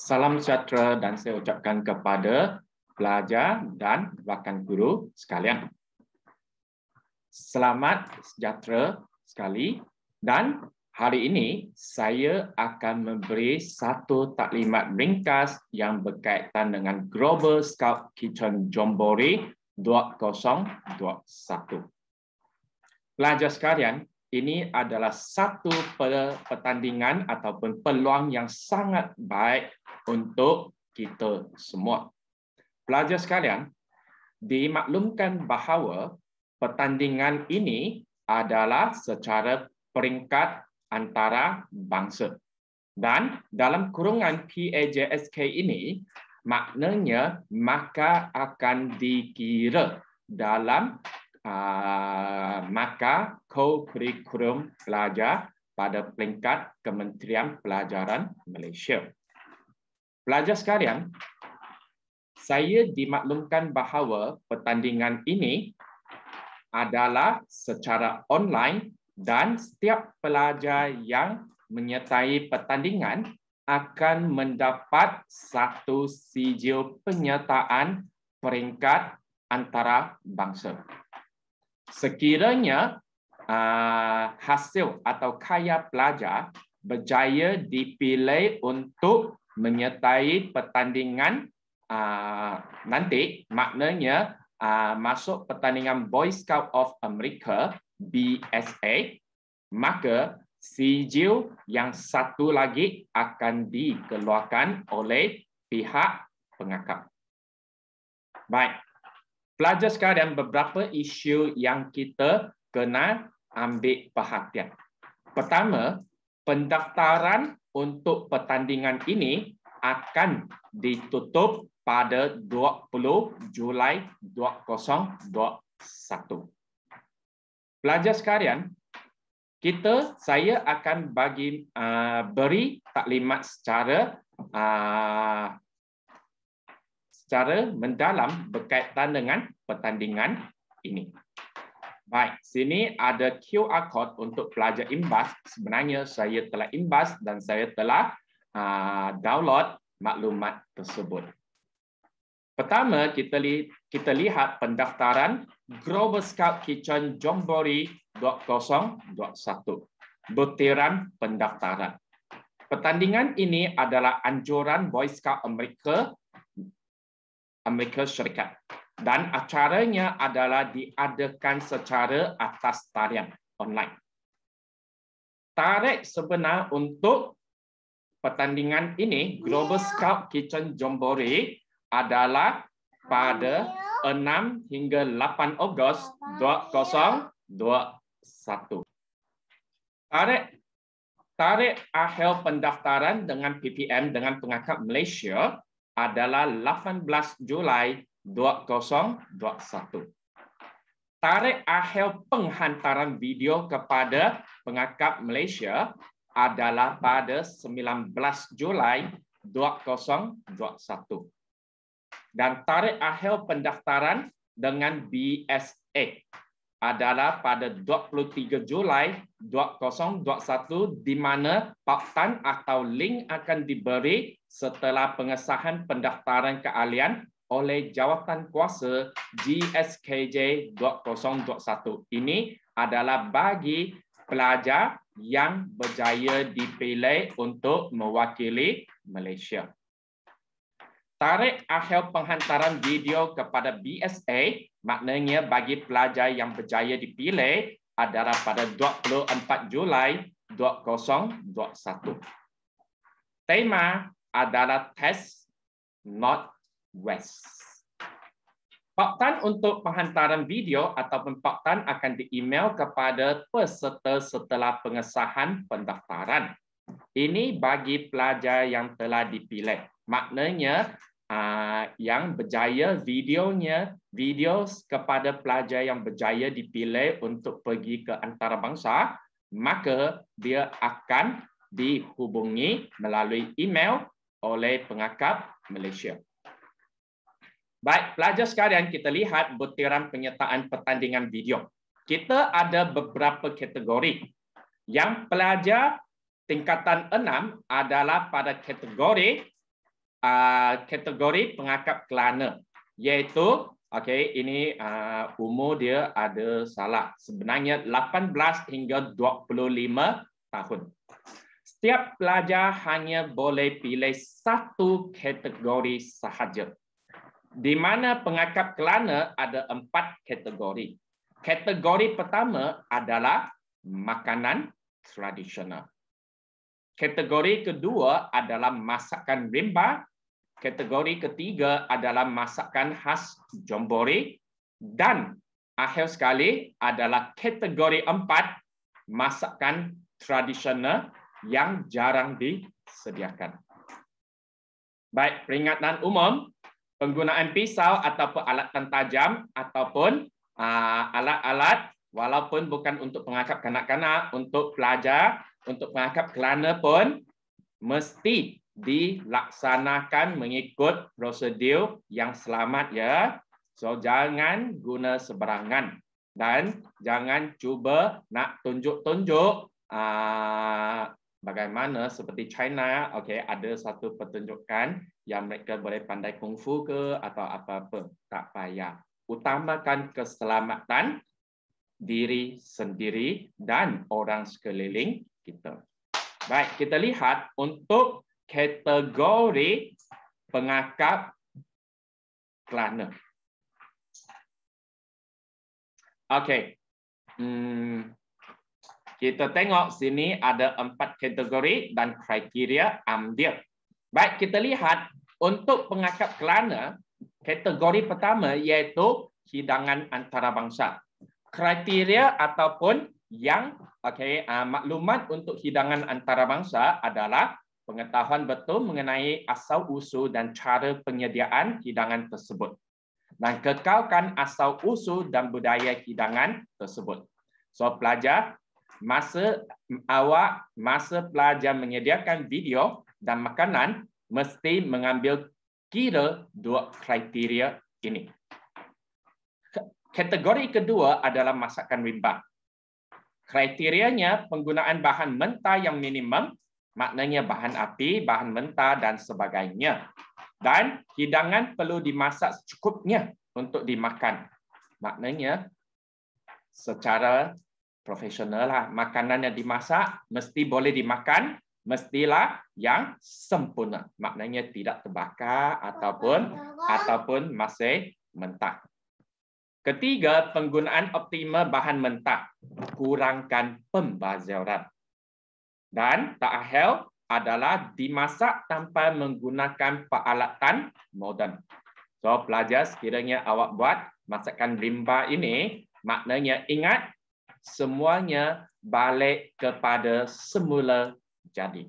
Salam sejahtera dan saya ucapkan kepada pelajar dan rakan guru sekalian. Selamat sejahtera sekali dan hari ini saya akan memberi satu taklimat ringkas yang berkaitan dengan Global Scout Kitchen Jombori 2021. Pelajar sekalian, ini adalah satu pertandingan ataupun peluang yang sangat baik untuk kita semua. Pelajar sekalian, dimaklumkan bahawa pertandingan ini adalah secara peringkat antara bangsa. Dan dalam kurungan PAJSK ini, maknanya maka akan dikira dalam uh, maka kurikulum pelajar pada peringkat Kementerian Pelajaran Malaysia. Pelajar sekalian, saya dimaklumkan bahawa pertandingan ini adalah secara online dan setiap pelajar yang menyertai pertandingan akan mendapat satu sijil penyertaan peringkat antarabangsa. Sekiranya Ah, hasil atau kaya pelajar berjaya dipilih untuk menyertai pertandingan uh, nanti maknanya uh, masuk pertandingan Boy Scout of America BSA maka sijil yang satu lagi akan dikeluarkan oleh pihak pengakap. Baik. Pelajar sekarang beberapa isu yang kita kena ambil perhatian. Pertama, pendaftaran untuk pertandingan ini akan ditutup pada 20 Julai 2021. Pelajar sekalian, kita saya akan bagi uh, beri taklimat secara uh, secara mendalam berkaitan dengan pertandingan ini. Baik, sini ada QR code untuk pelajar imbas. Sebenarnya saya telah imbas dan saya telah uh, download maklumat tersebut. Pertama, kita li kita lihat pendaftaran Global Scout Kitchen Jombori 2021. Butiran pendaftaran. Pertandingan ini adalah anjuran Boy Scout Amerika Amerika Syarikat dan acaranya adalah diadakan secara atas tarian online. Tarik sebenar untuk pertandingan ini Global Scout Kitchen Jombore adalah pada 6 hingga 8 Ogos 2021. Tarik tarik akhir pendaftaran dengan PPM dengan pengakap Malaysia adalah 18 Julai 2021. Tarikh akhir penghantaran video kepada pengakap Malaysia adalah pada 19 Julai 2021. Dan tarikh akhir pendaftaran dengan BSA adalah pada 23 Julai 2021 di mana paktan atau link akan diberi setelah pengesahan pendaftaran keahlian oleh jawatan kuasa GSKJ GSKJ.0.1. Ini adalah bagi pelajar yang berjaya dipilih untuk mewakili Malaysia. Tarikh akhir penghantaran video kepada BSA, maknanya bagi pelajar yang berjaya dipilih adalah pada 24 Julai 2021. Tema adalah test not West. Paktan untuk penghantaran video ataupun paktan akan di-email kepada peserta setelah pengesahan pendaftaran. Ini bagi pelajar yang telah dipilih. Maknanya ah, yang berjaya videonya, video kepada pelajar yang berjaya dipilih untuk pergi ke antarabangsa, maka dia akan dihubungi melalui email oleh pengakap Malaysia. Baik, pelajar sekalian kita lihat butiran penyertaan pertandingan video. Kita ada beberapa kategori. Yang pelajar tingkatan 6 adalah pada kategori uh, kategori pengakap kelana. Iaitu, okay, ini uh, umur dia ada salah. Sebenarnya 18 hingga 25 tahun. Setiap pelajar hanya boleh pilih satu kategori sahaja di mana pengakap Kelana ada empat kategori. Kategori pertama adalah makanan tradisional. Kategori kedua adalah masakan rimba. Kategori ketiga adalah masakan khas Jombori. Dan akhir sekali adalah kategori empat, masakan tradisional yang jarang disediakan. Baik, peringatan umum penggunaan pisau ataupun alat tajam ataupun ah, alat-alat walaupun bukan untuk pengakap kanak-kanak, untuk pelajar, untuk pengakap kelana pun mesti dilaksanakan mengikut prosedur yang selamat ya. So jangan guna seberangan dan jangan cuba nak tunjuk-tunjuk ah, bagaimana seperti China, okay, ada satu pertunjukan yang mereka boleh pandai kungfu ke atau apa-apa. Tak payah. Utamakan keselamatan diri sendiri dan orang sekeliling kita. Baik, kita lihat untuk kategori pengakap kelana. Okey. Hmm, kita tengok sini ada empat kategori dan kriteria amdir. Baik, kita lihat untuk pengakap Kelana, kategori pertama iaitu hidangan antarabangsa. Kriteria ataupun yang okay, uh, maklumat untuk hidangan antarabangsa adalah pengetahuan betul mengenai asal-usul dan cara penyediaan hidangan tersebut dan kekalkan asal-usul dan budaya hidangan tersebut. So pelajar masa awak masa pelajar menyediakan video dan makanan mesti mengambil kira dua kriteria ini. Kategori kedua adalah masakan rimba. Kriterianya penggunaan bahan mentah yang minimum, maknanya bahan api, bahan mentah dan sebagainya. Dan hidangan perlu dimasak secukupnya untuk dimakan. Maknanya secara profesional lah. Makanan yang dimasak mesti boleh dimakan, mestilah yang sempurna. Maknanya tidak terbakar ataupun ataupun masih mentah. Ketiga, penggunaan optima bahan mentah. Kurangkan pembaziran Dan tak terakhir adalah dimasak tanpa menggunakan peralatan moden. So, pelajar sekiranya awak buat masakan rimba ini, maknanya ingat semuanya balik kepada semula jadi.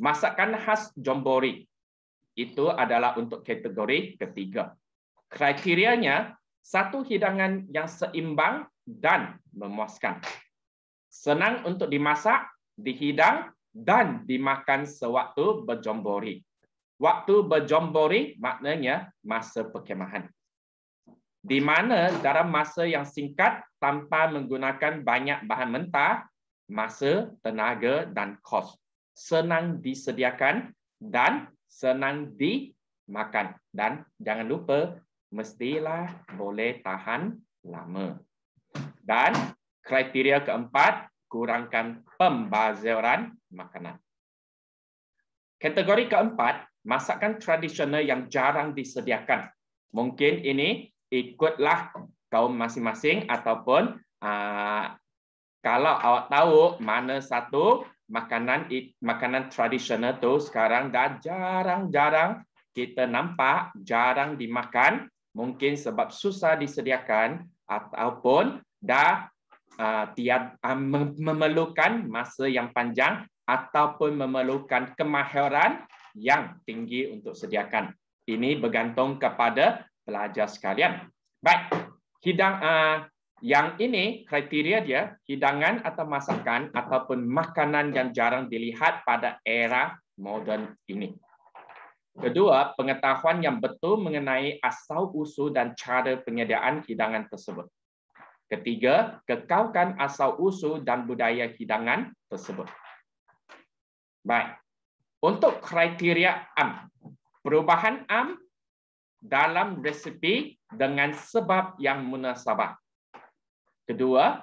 Masakan khas Jombori itu adalah untuk kategori ketiga. Kriterianya, satu hidangan yang seimbang dan memuaskan. Senang untuk dimasak, dihidang, dan dimakan sewaktu berjombori. Waktu berjombori maknanya masa perkemahan di mana dalam masa yang singkat tanpa menggunakan banyak bahan mentah, masa, tenaga dan kos senang disediakan dan senang dimakan. Dan jangan lupa, mestilah boleh tahan lama. Dan kriteria keempat, kurangkan pembaziran makanan. Kategori keempat, masakan tradisional yang jarang disediakan. Mungkin ini ikutlah kaum masing-masing ataupun uh, kalau awak tahu mana satu makanan makanan tradisional tu sekarang dah jarang-jarang kita nampak jarang dimakan mungkin sebab susah disediakan ataupun dah uh, tiad uh, memerlukan masa yang panjang ataupun memerlukan kemahiran yang tinggi untuk sediakan ini bergantung kepada pelajar sekalian. Baik, hidang uh, yang ini kriteria dia hidangan atau masakan ataupun makanan yang jarang dilihat pada era moden ini. Kedua, pengetahuan yang betul mengenai asal usul dan cara penyediaan hidangan tersebut. Ketiga, kekalkan asal usul dan budaya hidangan tersebut. Baik. Untuk kriteria am, perubahan am dalam resipi dengan sebab yang munasabah. Kedua,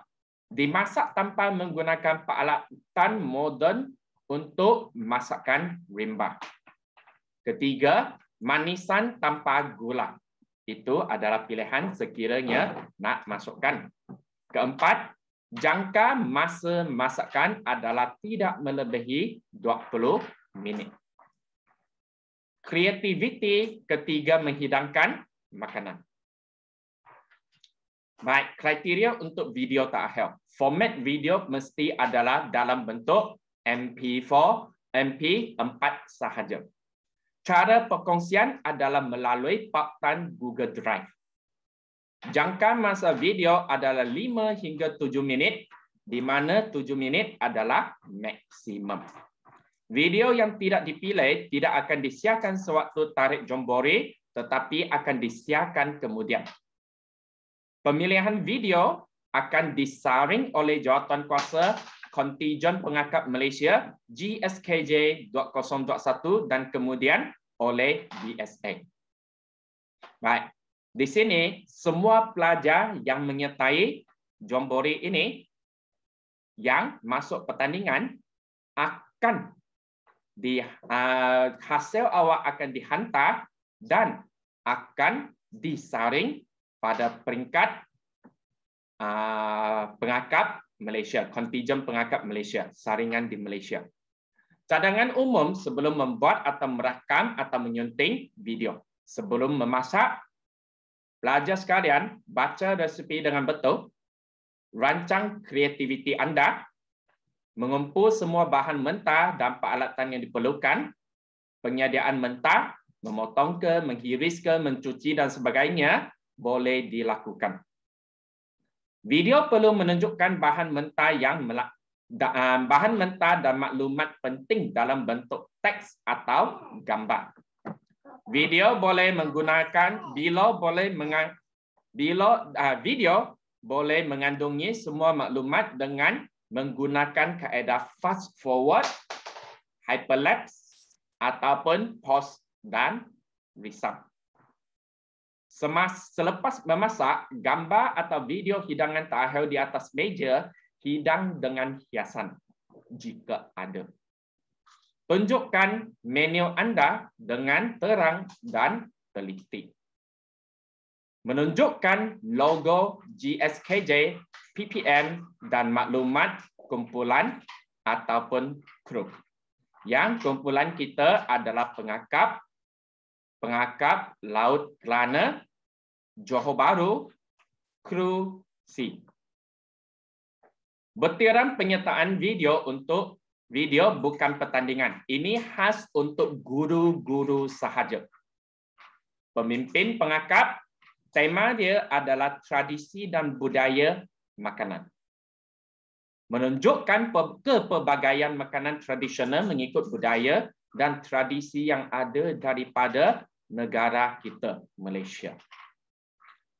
dimasak tanpa menggunakan peralatan moden untuk masakan rimba. Ketiga, manisan tanpa gula. Itu adalah pilihan sekiranya nak masukkan. Keempat, jangka masa masakan adalah tidak melebihi 20 minit kreativiti ketiga menghidangkan makanan. Baik, kriteria untuk video tahil. Format video mesti adalah dalam bentuk MP4, MP4 sahaja. Cara perkongsian adalah melalui paktan Google Drive. Jangka masa video adalah 5 hingga 7 minit, di mana 7 minit adalah maksimum. Video yang tidak dipilih tidak akan disiarkan sewaktu tarik jombori, tetapi akan disiarkan kemudian. Pemilihan video akan disaring oleh jawatan kuasa kontijen pengakap Malaysia GSKJ.021 dan kemudian oleh BSA. Baik. Di sini semua pelajar yang menyertai jombori ini yang masuk pertandingan akan di uh, hasil awak akan dihantar dan akan disaring pada peringkat uh, pengakap Malaysia, kontijen pengakap Malaysia, saringan di Malaysia. Cadangan umum sebelum membuat atau merakam atau menyunting video. Sebelum memasak, pelajar sekalian baca resipi dengan betul, rancang kreativiti anda mengumpul semua bahan mentah dan peralatan yang diperlukan, penyediaan mentah, memotong ke, menghiris ke, mencuci dan sebagainya boleh dilakukan. Video perlu menunjukkan bahan mentah yang ah, bahan mentah dan maklumat penting dalam bentuk teks atau gambar. Video boleh menggunakan bila boleh bila ah, video boleh mengandungi semua maklumat dengan menggunakan kaedah fast forward, hyperlapse ataupun pause dan resum. Semas selepas memasak, gambar atau video hidangan terakhir di atas meja hidang dengan hiasan jika ada. Tunjukkan menu anda dengan terang dan teliti. Menunjukkan logo GSKJ PPM dan maklumat kumpulan ataupun grup. Yang kumpulan kita adalah pengakap pengakap Laut Kelana, Johor Bahru, Kru C. Betiran penyertaan video untuk video bukan pertandingan. Ini khas untuk guru-guru sahaja. Pemimpin pengakap, tema dia adalah tradisi dan budaya makanan. Menunjukkan kepelbagaian makanan tradisional mengikut budaya dan tradisi yang ada daripada negara kita, Malaysia.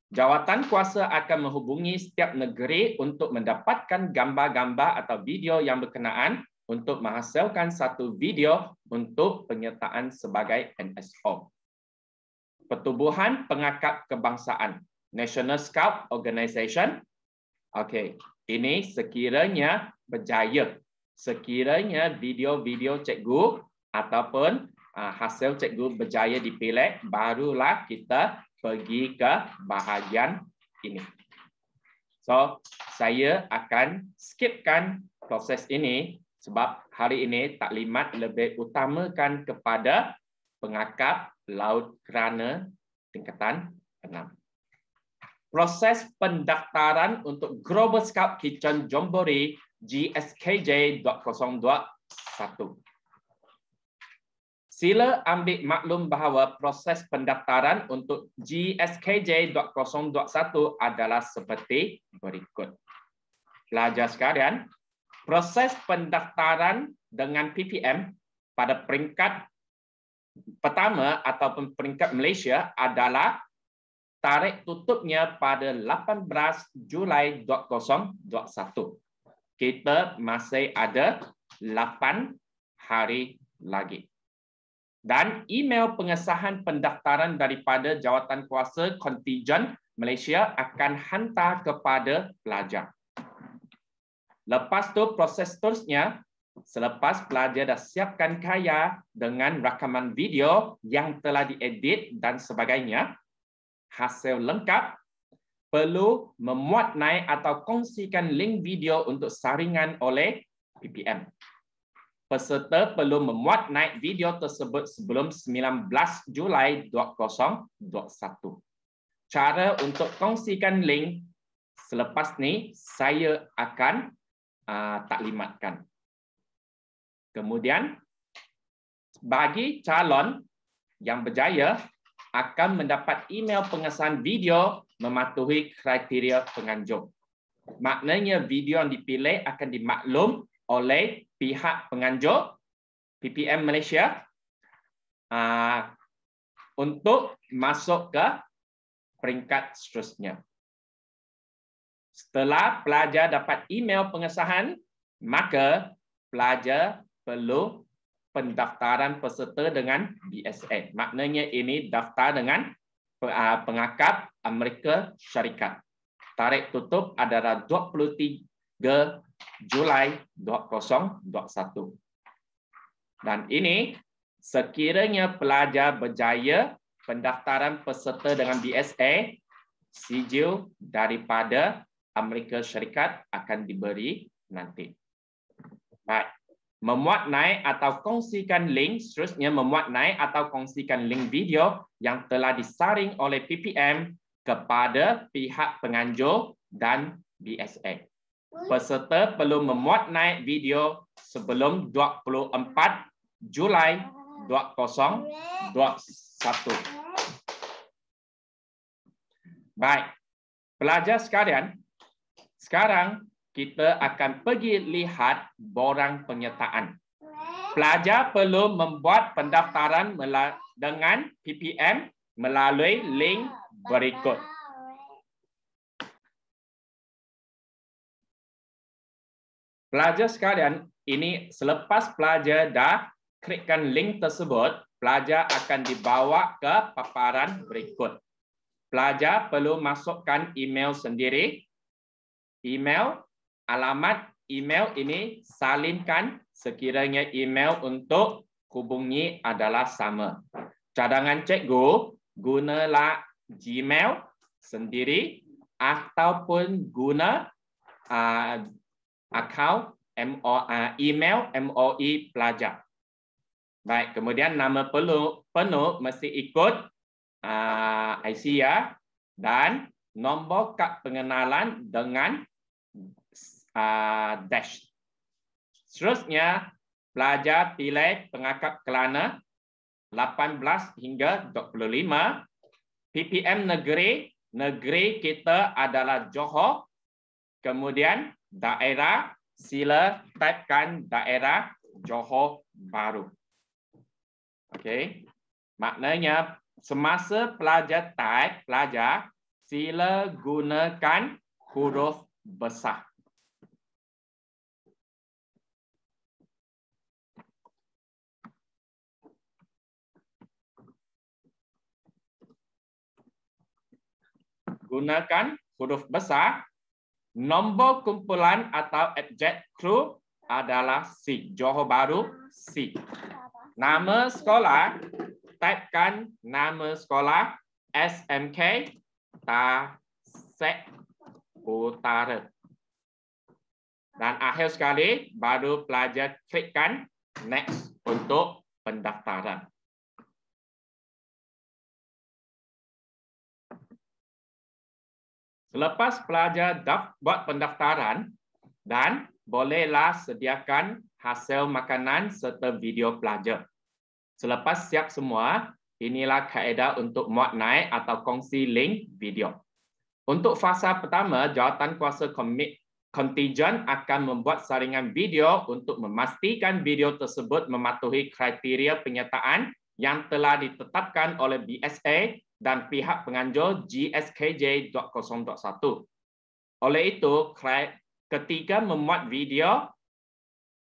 Jawatan kuasa akan menghubungi setiap negeri untuk mendapatkan gambar-gambar atau video yang berkenaan untuk menghasilkan satu video untuk penyertaan sebagai NSO. Pertubuhan Pengakap Kebangsaan, National Scout Organization, Okey, ini sekiranya berjaya. Sekiranya video-video cikgu ataupun ah, hasil cikgu berjaya dipilih, barulah kita pergi ke bahagian ini. So, saya akan skipkan proses ini sebab hari ini taklimat lebih utamakan kepada pengakap laut kerana tingkatan 6 proses pendaftaran untuk Global Scout Kitchen Jombori GSKJ.021. Sila ambil maklum bahawa proses pendaftaran untuk GSKJ.021 adalah seperti berikut. Pelajar sekalian, proses pendaftaran dengan PPM pada peringkat pertama ataupun peringkat Malaysia adalah tarik tutupnya pada 18 Julai 2021. Kita masih ada 8 hari lagi. Dan email pengesahan pendaftaran daripada jawatan kuasa kontijen Malaysia akan hantar kepada pelajar. Lepas tu proses terusnya, selepas pelajar dah siapkan kaya dengan rakaman video yang telah diedit dan sebagainya, hasil lengkap, perlu memuat naik atau kongsikan link video untuk saringan oleh PPM. Peserta perlu memuat naik video tersebut sebelum 19 Julai 2021. Cara untuk kongsikan link selepas ni saya akan uh, taklimatkan. Kemudian bagi calon yang berjaya akan mendapat email pengesan video mematuhi kriteria penganjur. Maknanya video yang dipilih akan dimaklum oleh pihak penganjur PPM Malaysia ah, untuk masuk ke peringkat seterusnya. Setelah pelajar dapat email pengesahan, maka pelajar perlu pendaftaran peserta dengan BSN. Maknanya ini daftar dengan uh, pengakap Amerika Syarikat. tarikh tutup adalah 23 Julai 2021. Dan ini sekiranya pelajar berjaya pendaftaran peserta dengan BSA, sijil daripada Amerika Syarikat akan diberi nanti. Baik memuat naik atau kongsikan link seterusnya memuat naik atau kongsikan link video yang telah disaring oleh PPM kepada pihak penganjur dan BSA. Peserta perlu memuat naik video sebelum 24 Julai 2021. Baik. Pelajar sekalian, sekarang kita akan pergi lihat borang penyertaan. Pelajar perlu membuat pendaftaran dengan PPM melalui link berikut. Pelajar sekalian, ini selepas pelajar dah klikkan link tersebut, pelajar akan dibawa ke paparan berikut. Pelajar perlu masukkan email sendiri. Email alamat email ini salinkan sekiranya email untuk hubungi adalah sama. Cadangan cikgu, gunalah Gmail sendiri ataupun guna uh, account MO, uh, ah, email MOE pelajar. Baik, kemudian nama penuh, penuh mesti ikut uh, ah, IC ya dan nombor kad pengenalan dengan Ah, dash. Seterusnya, pelajar pilih pengakap Kelana 18 hingga 25. PPM negeri, negeri kita adalah Johor. Kemudian daerah, sila typekan daerah Johor Baru. Okay Maknanya semasa pelajar type, pelajar sila gunakan huruf besar. gunakan huruf besar, nombor kumpulan atau abjad adalah C. Johor Baru C. Nama sekolah, typekan nama sekolah SMK Tasek Utara. Dan akhir sekali, baru pelajar klikkan next untuk pendaftaran. Selepas pelajar buat pendaftaran dan bolehlah sediakan hasil makanan serta video pelajar. Selepas siap semua, inilah kaedah untuk muat naik atau kongsi link video. Untuk fasa pertama, jawatan kuasa komit kontijen akan membuat saringan video untuk memastikan video tersebut mematuhi kriteria penyertaan yang telah ditetapkan oleh BSA dan pihak penganjur GSKJ.0.1. Oleh itu, ketika memuat video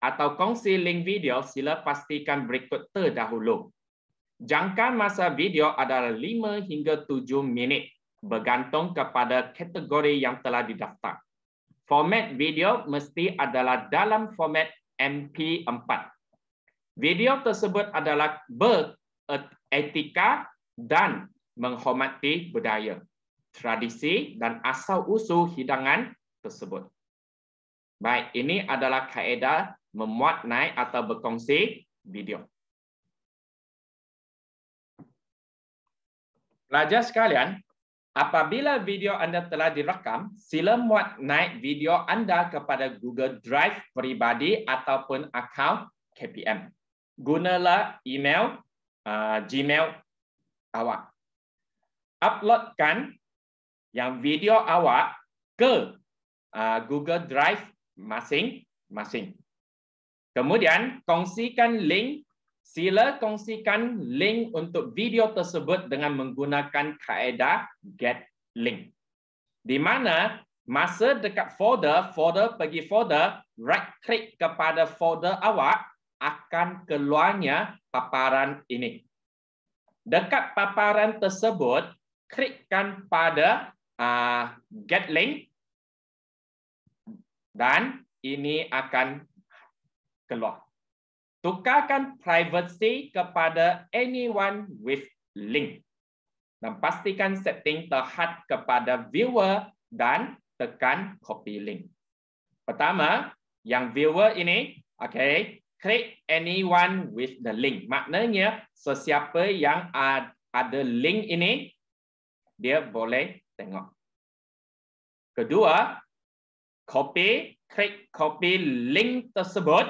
atau kongsi link video, sila pastikan berikut terdahulu. Jangka masa video adalah 5 hingga 7 minit bergantung kepada kategori yang telah didaftar. Format video mesti adalah dalam format MP4 Video tersebut adalah beretika dan menghormati budaya, tradisi dan asal-usul hidangan tersebut. Baik, ini adalah kaedah memuat naik atau berkongsi video. Pelajar sekalian, apabila video anda telah direkam, sila muat naik video anda kepada Google Drive peribadi ataupun akaun KPM gunalah email uh, Gmail awak. Uploadkan yang video awak ke uh, Google Drive masing-masing. Kemudian kongsikan link. Sila kongsikan link untuk video tersebut dengan menggunakan kaedah get link. Di mana masa dekat folder, folder pergi folder, right click kepada folder awak, akan keluarnya paparan ini. Dekat paparan tersebut, klikkan pada uh, get link dan ini akan keluar. Tukarkan privacy kepada anyone with link. Dan pastikan setting terhad kepada viewer dan tekan copy link. Pertama, yang viewer ini, okay, click anyone with the link. Maknanya sesiapa yang ada link ini dia boleh tengok. Kedua, copy, klik copy link tersebut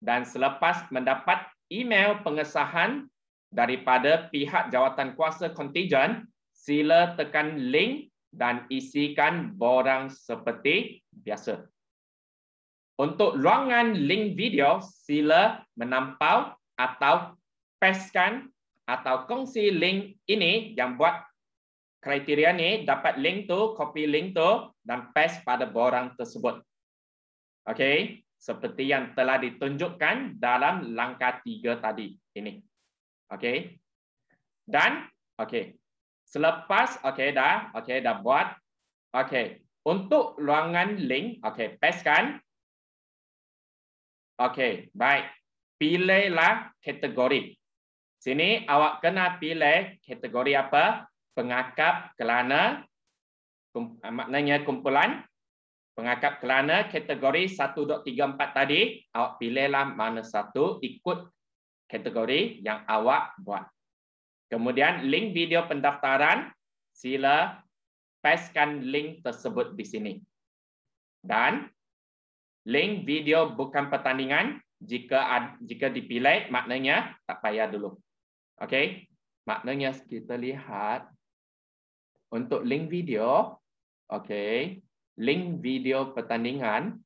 dan selepas mendapat email pengesahan daripada pihak jawatan kuasa kontijen, sila tekan link dan isikan borang seperti biasa. Untuk ruangan link video, sila menampau atau pastekan atau kongsi link ini yang buat kriteria ni dapat link tu, copy link tu dan paste pada borang tersebut. Okey, seperti yang telah ditunjukkan dalam langkah tiga tadi ini. Okey. Dan okey. Selepas okey dah, okey dah buat. Okey. Untuk ruangan link, okey, paste kan Okey, baik. Pilihlah kategori. Sini awak kena lah pilih kategori apa? Pengakap kelana. Ah, maknanya kumpulan. Pengakap kelana kategori 1, 2, 3, 4 tadi. Awak pilihlah mana satu ikut kategori yang awak buat. Kemudian link video pendaftaran. Sila pastekan link tersebut di sini. Dan link video bukan pertandingan jika jika dipilih maknanya tak payah dulu. okay? Maknanya kita lihat untuk link video okay? link video pertandingan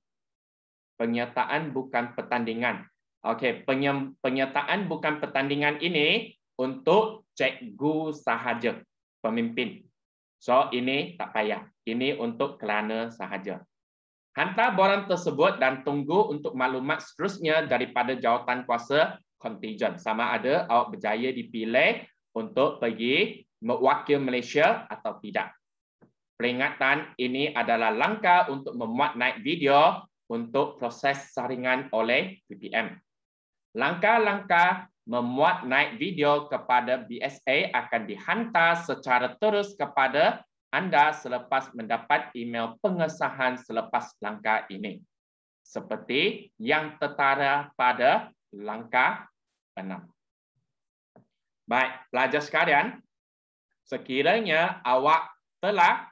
penyertaan bukan pertandingan. okay? penye, penyertaan bukan pertandingan ini untuk cikgu sahaja, pemimpin. So ini tak payah. Ini untuk kelana sahaja. Hantar borang tersebut dan tunggu untuk maklumat seterusnya daripada jawatan kuasa kontijen. Sama ada awak berjaya dipilih untuk pergi mewakil Malaysia atau tidak. Peringatan ini adalah langkah untuk memuat naik video untuk proses saringan oleh BPM. Langkah-langkah memuat naik video kepada BSA akan dihantar secara terus kepada anda selepas mendapat email pengesahan selepas langkah ini seperti yang tertara pada langkah 6. Baik, pelajar sekalian, sekiranya awak telah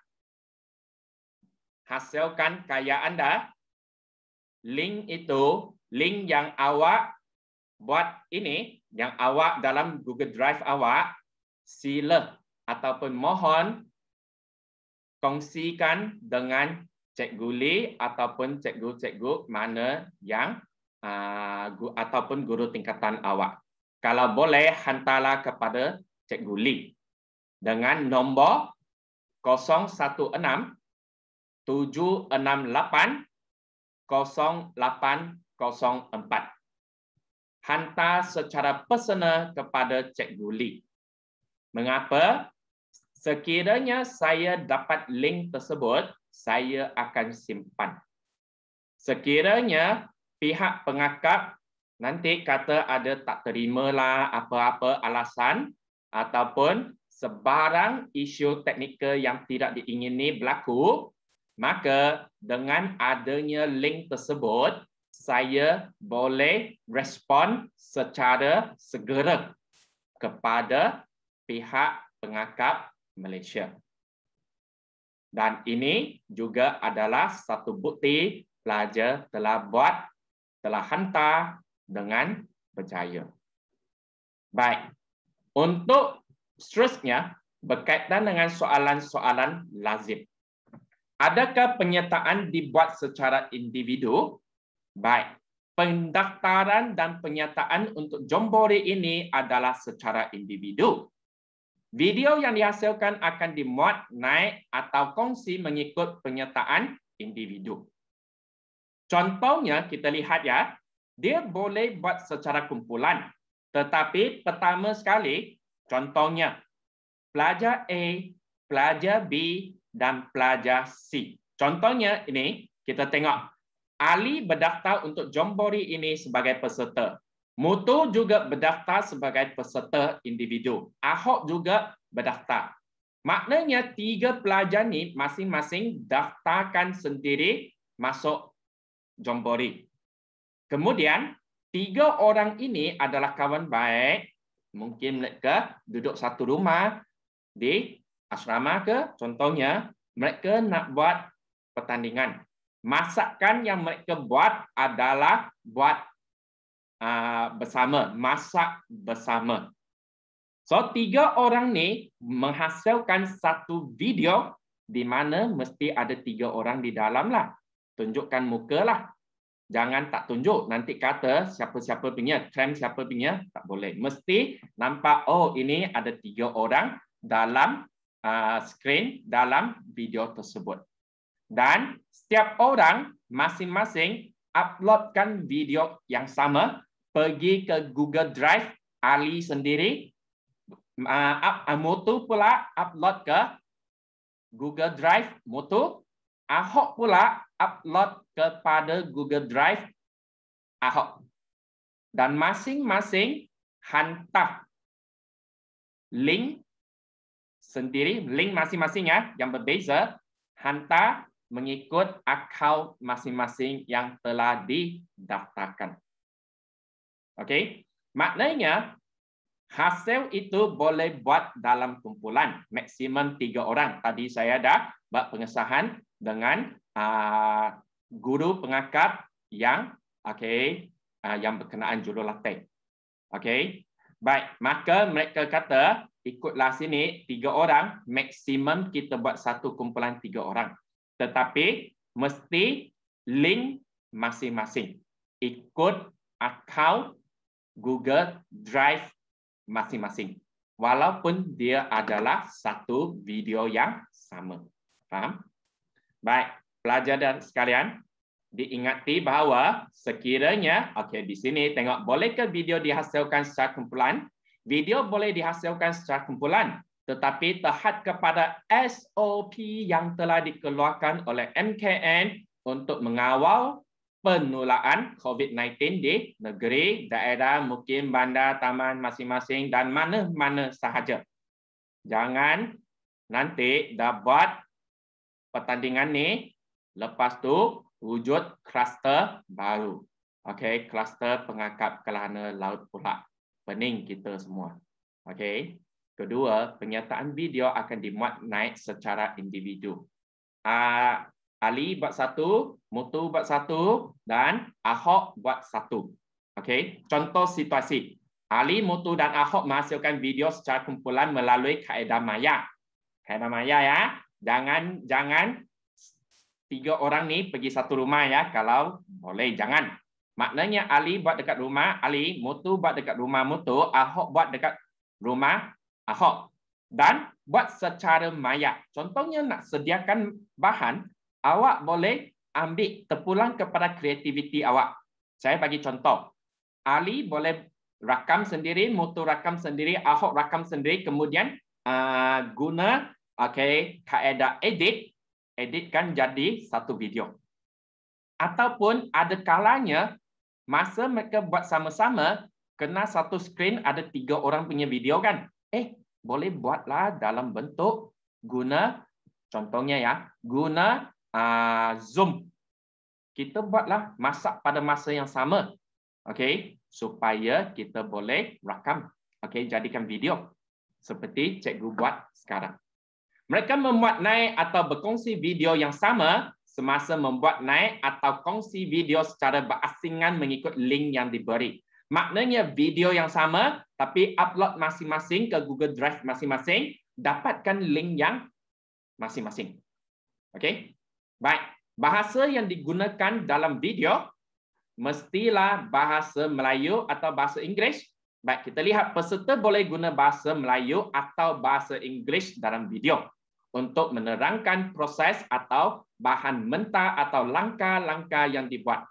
hasilkan kaya anda, link itu, link yang awak buat ini, yang awak dalam Google Drive awak, sila ataupun mohon kongsikan dengan cikgu Lee ataupun cikgu-cikgu mana yang uh, ataupun guru tingkatan awak. Kalau boleh, hantarlah kepada cikgu Lee dengan nombor 016-768-7000. Hantar secara personal kepada Cikgu guli Mengapa? Sekiranya saya dapat link tersebut, saya akan simpan. Sekiranya pihak pengakap nanti kata ada tak terima lah apa-apa alasan ataupun sebarang isu teknikal yang tidak diingini berlaku, maka dengan adanya link tersebut, saya boleh respon secara segera kepada pihak pengakap Malaysia. Dan ini juga adalah satu bukti pelajar telah buat, telah hantar dengan percaya. Baik, untuk seterusnya berkaitan dengan soalan-soalan lazim. Adakah penyertaan dibuat secara individu? Baik, pendaftaran dan penyertaan untuk jombori ini adalah secara individu. Video yang dihasilkan akan dimuat, naik atau kongsi mengikut penyertaan individu. Contohnya kita lihat ya, dia boleh buat secara kumpulan. Tetapi pertama sekali, contohnya pelajar A, pelajar B dan pelajar C. Contohnya ini kita tengok Ali berdaftar untuk jombori ini sebagai peserta. Moto juga berdaftar sebagai peserta individu. Ahok juga berdaftar. Maknanya tiga pelajar ni masing-masing daftarkan sendiri masuk Jombori. Kemudian tiga orang ini adalah kawan baik, mungkin mereka duduk satu rumah di asrama ke contohnya mereka nak buat pertandingan. Masakan yang mereka buat adalah buat Ah, bersama, masak bersama. So tiga orang ni menghasilkan satu video di mana mesti ada tiga orang di dalam lah. Tunjukkan muka lah. Jangan tak tunjuk. Nanti kata siapa-siapa punya, krem siapa punya, tak boleh. Mesti nampak, oh ini ada tiga orang dalam uh, screen, dalam video tersebut. Dan setiap orang masing-masing uploadkan video yang sama pergi ke Google Drive Ali sendiri. maaf ah, Uh, ah, Motu pula upload ke Google Drive Motu. Ahok pula upload kepada Google Drive Ahok. Dan masing-masing hantar link sendiri, link masing-masing ya yang berbeza, hantar mengikut akaun masing-masing yang telah didaftarkan. Okey. Maknanya hasil itu boleh buat dalam kumpulan maksimum tiga orang. Tadi saya dah buat pengesahan dengan uh, guru pengakap yang okey uh, yang berkenaan jurulatih. Okey. Baik, maka mereka kata ikutlah sini tiga orang maksimum kita buat satu kumpulan tiga orang. Tetapi mesti link masing-masing. Ikut akaun Google Drive masing-masing. Walaupun dia adalah satu video yang sama. Faham? Baik, pelajar dan sekalian, diingati bahawa sekiranya, okay di sini tengok, bolehkah video dihasilkan secara kumpulan? Video boleh dihasilkan secara kumpulan, tetapi terhad kepada SOP yang telah dikeluarkan oleh MKN untuk mengawal penolaan COVID-19 di negeri, daerah, mungkin bandar, taman masing-masing dan mana-mana sahaja. Jangan nanti dah buat pertandingan ni, lepas tu wujud kluster baru. Okey, kluster pengakap kelana laut pula. Pening kita semua. Okey. Kedua, penyataan video akan dimuat naik secara individu. Uh, Ali buat satu, Mutu buat satu, dan Ahok buat satu. Okey, contoh situasi. Ali, Mutu dan Ahok menghasilkan video secara kumpulan melalui kaedah maya. Kaedah maya ya. Jangan, jangan tiga orang ni pergi satu rumah ya. Kalau boleh, jangan. Maknanya Ali buat dekat rumah, Ali, Mutu buat dekat rumah Mutu, Ahok buat dekat rumah Ahok. Dan buat secara maya. Contohnya nak sediakan bahan, awak boleh ambil terpulang kepada kreativiti awak. Saya bagi contoh. Ali boleh rakam sendiri, motor rakam sendiri, Ahok rakam sendiri, kemudian uh, guna okay, kaedah edit, editkan jadi satu video. Ataupun ada kalanya, masa mereka buat sama-sama, kena satu screen ada tiga orang punya video kan? Eh, boleh buatlah dalam bentuk guna, contohnya ya, guna uh, zoom kita buatlah masak pada masa yang sama okey supaya kita boleh rakam okey jadikan video seperti cikgu buat sekarang mereka membuat naik atau berkongsi video yang sama semasa membuat naik atau kongsi video secara berasingan mengikut link yang diberi maknanya video yang sama tapi upload masing-masing ke Google Drive masing-masing dapatkan link yang masing-masing okey Baik, bahasa yang digunakan dalam video mestilah bahasa Melayu atau bahasa Inggeris. Baik, kita lihat peserta boleh guna bahasa Melayu atau bahasa Inggeris dalam video untuk menerangkan proses atau bahan mentah atau langkah-langkah yang dibuat.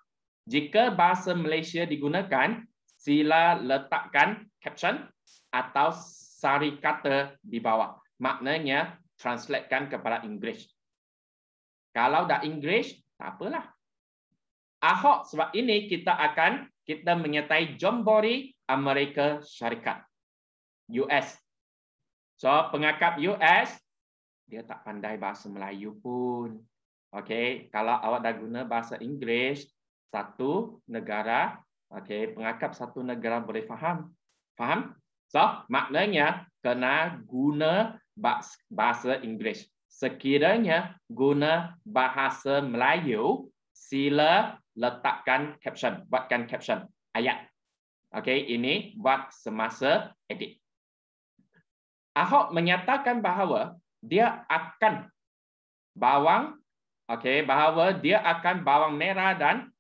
Jika bahasa Malaysia digunakan, sila letakkan caption atau sari kata di bawah. Maknanya, translatekan kepada Inggeris. Kalau dah English, tak apalah. Ahok sebab ini kita akan kita menyertai Jombori Amerika Syarikat. US. So pengakap US, dia tak pandai bahasa Melayu pun. Okay, kalau awak dah guna bahasa Inggeris, satu negara, okay, pengakap satu negara boleh faham. Faham? So, maknanya kena guna bahasa Inggeris sekiranya guna bahasa Melayu, sila letakkan caption, buatkan caption ayat. Okey, ini buat semasa edit. Ahok menyatakan bahawa dia akan bawang, okey, bahawa dia akan bawang merah dan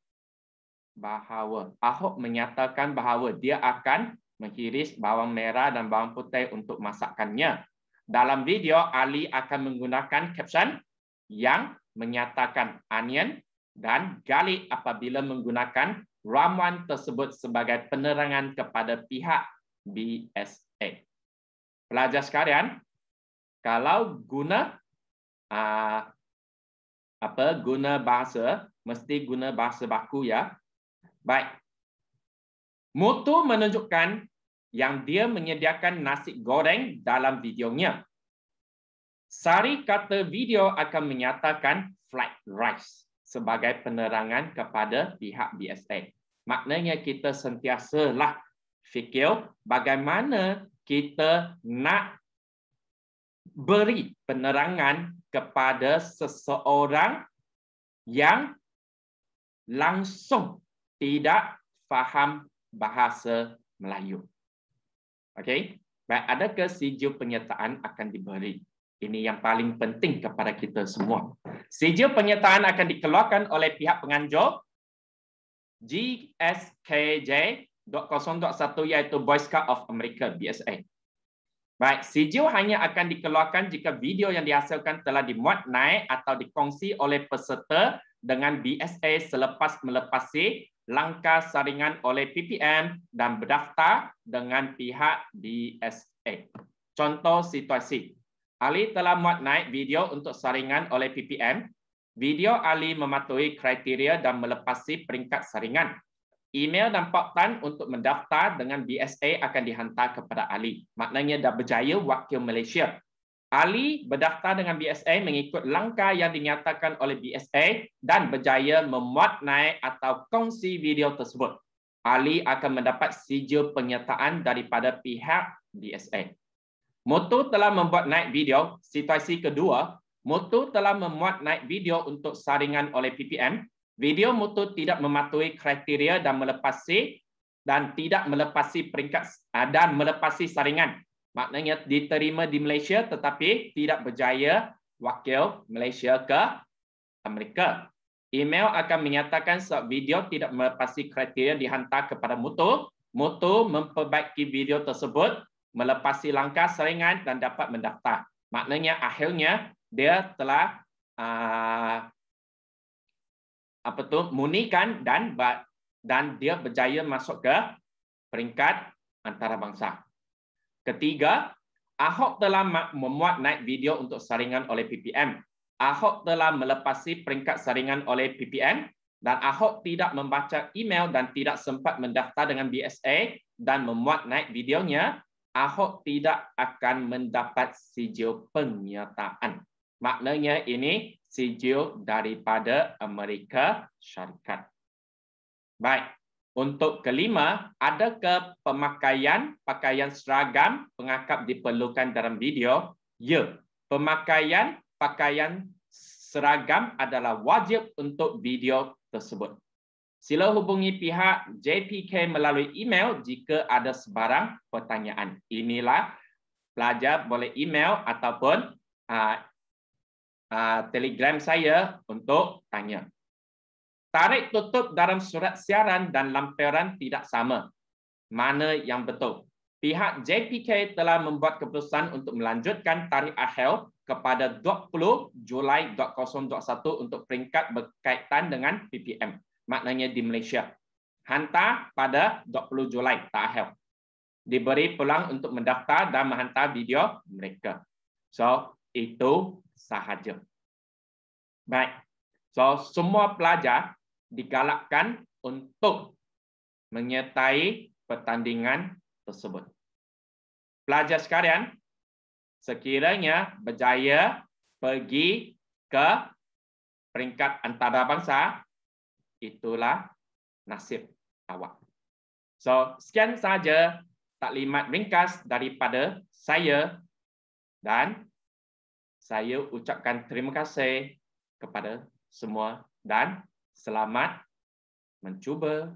bahawa Ahok menyatakan bahawa dia akan menghiris bawang merah dan bawang putih untuk masakannya. Dalam video, Ali akan menggunakan caption yang menyatakan onion dan garlic apabila menggunakan ramuan tersebut sebagai penerangan kepada pihak BSA. Pelajar sekalian, kalau guna uh, apa guna bahasa, mesti guna bahasa baku ya. Baik. Mutu menunjukkan yang dia menyediakan nasi goreng dalam videonya. Sari kata video akan menyatakan flat rice sebagai penerangan kepada pihak BSA. Maknanya kita sentiasalah fikir bagaimana kita nak beri penerangan kepada seseorang yang langsung tidak faham bahasa Melayu. Okey. Baik, adakah sijil penyertaan akan diberi? Ini yang paling penting kepada kita semua. Sijil penyertaan akan dikeluarkan oleh pihak penganjur GSKJ.01 iaitu Boy Scout of America BSA. Baik, sijil hanya akan dikeluarkan jika video yang dihasilkan telah dimuat naik atau dikongsi oleh peserta dengan BSA selepas melepasi langkah saringan oleh PPM dan berdaftar dengan pihak DSA. Contoh situasi, Ali telah muat naik video untuk saringan oleh PPM. Video Ali mematuhi kriteria dan melepasi peringkat saringan. Email dan poktan untuk mendaftar dengan BSA akan dihantar kepada Ali. Maknanya dah berjaya wakil Malaysia Ali berdaftar dengan BSA mengikut langkah yang dinyatakan oleh BSA dan berjaya memuat naik atau kongsi video tersebut. Ali akan mendapat sijil penyertaan daripada pihak BSA. Motu telah membuat naik video. Situasi kedua, Motu telah memuat naik video untuk saringan oleh PPM. Video Motu tidak mematuhi kriteria dan melepasi dan tidak melepasi peringkat ah, dan melepasi saringan maknanya diterima di Malaysia tetapi tidak berjaya wakil Malaysia ke Amerika. Email akan menyatakan sebab video tidak melepasi kriteria dihantar kepada Mutu. Mutu memperbaiki video tersebut melepasi langkah seringan dan dapat mendaftar. Maknanya akhirnya dia telah uh, apa tu munikan dan dan dia berjaya masuk ke peringkat antarabangsa. Ketiga, Ahok telah memuat naik video untuk saringan oleh PPM. Ahok telah melepasi peringkat saringan oleh PPM dan Ahok tidak membaca email dan tidak sempat mendaftar dengan BSA dan memuat naik videonya, Ahok tidak akan mendapat sijil penyertaan. Maknanya ini sijil daripada Amerika Syarikat. Baik, untuk kelima, adakah pemakaian pakaian seragam pengakap diperlukan dalam video? Ya, pemakaian pakaian seragam adalah wajib untuk video tersebut. Sila hubungi pihak JPK melalui email jika ada sebarang pertanyaan. Inilah pelajar boleh email ataupun uh, uh, telegram saya untuk tanya. Tarik tutup dalam surat siaran dan lampiran tidak sama. Mana yang betul? Pihak JPK telah membuat keputusan untuk melanjutkan tarik akhir kepada 20 Julai 2021 untuk peringkat berkaitan dengan PPM. Maknanya di Malaysia. Hantar pada 20 Julai, tak akhir. Diberi pulang untuk mendaftar dan menghantar video mereka. So, itu sahaja. Baik. So, semua pelajar digalakkan untuk menyertai pertandingan tersebut. Pelajar sekalian, sekiranya berjaya pergi ke peringkat antarabangsa, itulah nasib awak. So, sekian sahaja taklimat ringkas daripada saya dan saya ucapkan terima kasih kepada semua dan selamat mencuba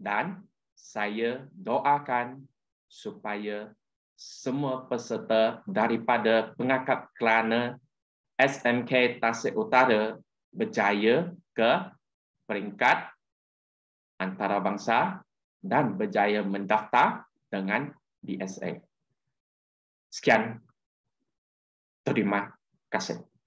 dan saya doakan supaya semua peserta daripada pengakap kerana SMK Tasik Utara berjaya ke peringkat antarabangsa dan berjaya mendaftar dengan DSA. Sekian. Terima kasih.